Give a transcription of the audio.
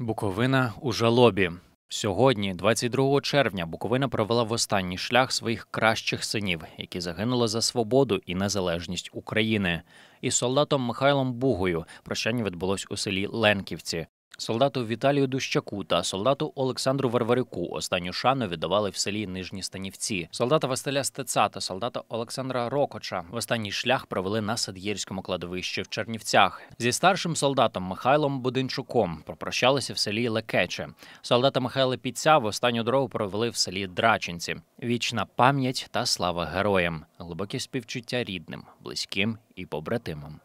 Буковина у жалобі сьогодні, 22 червня, Буковина провела в останній шлях своїх кращих синів, які загинули за свободу і незалежність України. Із солдатом Михайлом Бугою прощання відбулось у селі Ленківці. Солдату Віталію Дущаку та солдату Олександру Варварюку останню шану віддавали в селі Нижні Станівці. Солдата Василя Стеца та солдата Олександра Рокоча в останній шлях провели на Садєрському кладовищі в Чернівцях. Зі старшим солдатом Михайлом Будинчуком попрощалися в селі Лекече. Солдата Михайла Піця в останню дорогу провели в селі Драченці. Вічна пам'ять та слава героям, глибоке співчуття рідним, близьким і побратимам.